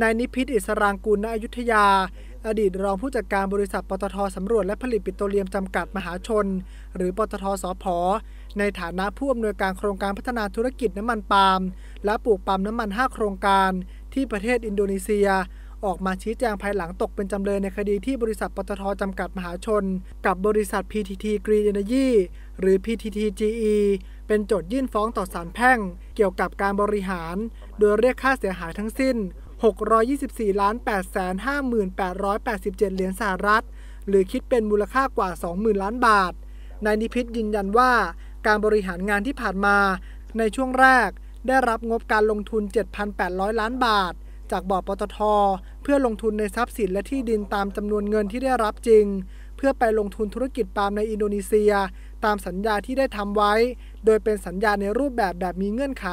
นายนิพิษอิสรางกูลณอยุธยาอดีตรองผู้จัดการบริษัทปตทสำรวจและผลิตปิโตรเลียมจำกัดมหาชน หรือปตทสพในฐานะผู้อำนวยการโครงการพัฒนาธุรกิจน้ำมันปาล์มและปลูกปาล์มน้ำมัน 5 โครงการที่ประเทศอินโดนีเซีย ออกมาชี้แจงภายหลังตกเป็นจำเลยในคดีที่บริษัทปตทจำกัดมหาชน กับบริษัท PTT Green Energy หรือ PTT GE เป็นโจทยื่นฟ้องต่อศาลแพ่ง เกี่ยวกับการบริหารโดยเรียกค่าเสียหายทั้งสิ้น624ล้าน8 5 8 8 7 เหรียญสหรัฐ หรือคิดเป็นมูลค่ากว่า 20,000ล้านบาทนายนิพิษยืนยันว่า การบริหารงานที่ผ่านมา ในช่วงแรก ได้รับงบการลงทุน 7,800 ล้านบาท จากบอร์ดปตท เพื่อลงทุนในทรัพย์สินและที่ดินตามจำนวนเงินที่ได้รับจริง เพื่อไปลงทุนธุรกิจปาล์มในอินโดนีเซีย ตามสัญญาที่ได้ทำไว้ โดยเป็นสัญญาในรูปแบบแบบมีเงื่อนไข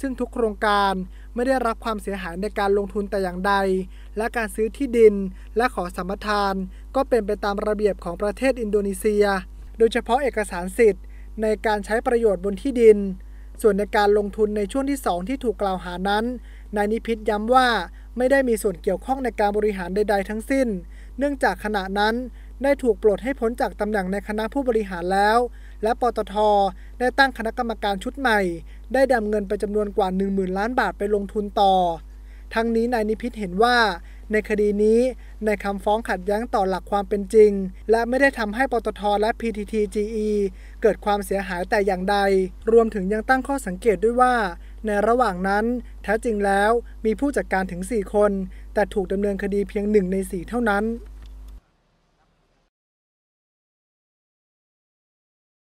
ซึ่งทุกโครงการไม่ได้รับความเสียหายในการลงทุนแต่อย่างใด และการซื้อที่ดินและขอสัมปทานก็เป็นไปตามระเบียบของประเทศอินโดนีเซีย โดยเฉพาะเอกสารสิทธิ์ในการใช้ประโยชน์บนที่ดิน ส่วนในการลงทุนในช่วงที่ 2 ที่ถูกกล่าวหานั้นนายนิพิษย้ำว่าไม่ได้มีส่วนเกี่ยวข้องในการบริหารใดๆทั้งสิ้น เนื่องจากขณะนั้นได้ถูกปลดให้พ้นจากตำแหน่งในคณะผู้บริหารแล้วและปตทได้ตั้งคณะกรรมการชุดใหม่ ได้ดำเงินไปจำนวนกว่า 10,000 ล้านบาทไปลงทุนต่อ ทั้งนี้นายนิพิษเห็นว่า ในคดีนี้ ในคำฟ้องขัดแย้งต่อหลักความเป็นจริง และไม่ได้ทำให้ปตท และ PTTGE เกิดความเสียหายแต่อย่างใด รวมถึงยังตั้งข้อสังเกตด้วยว่า ในระหว่างนั้น แท้จริงแล้วมีผู้จัดการถึง 4 คน แต่ถูกดำเนินคดีเพียงหนึ่งใน 4 เท่านั้น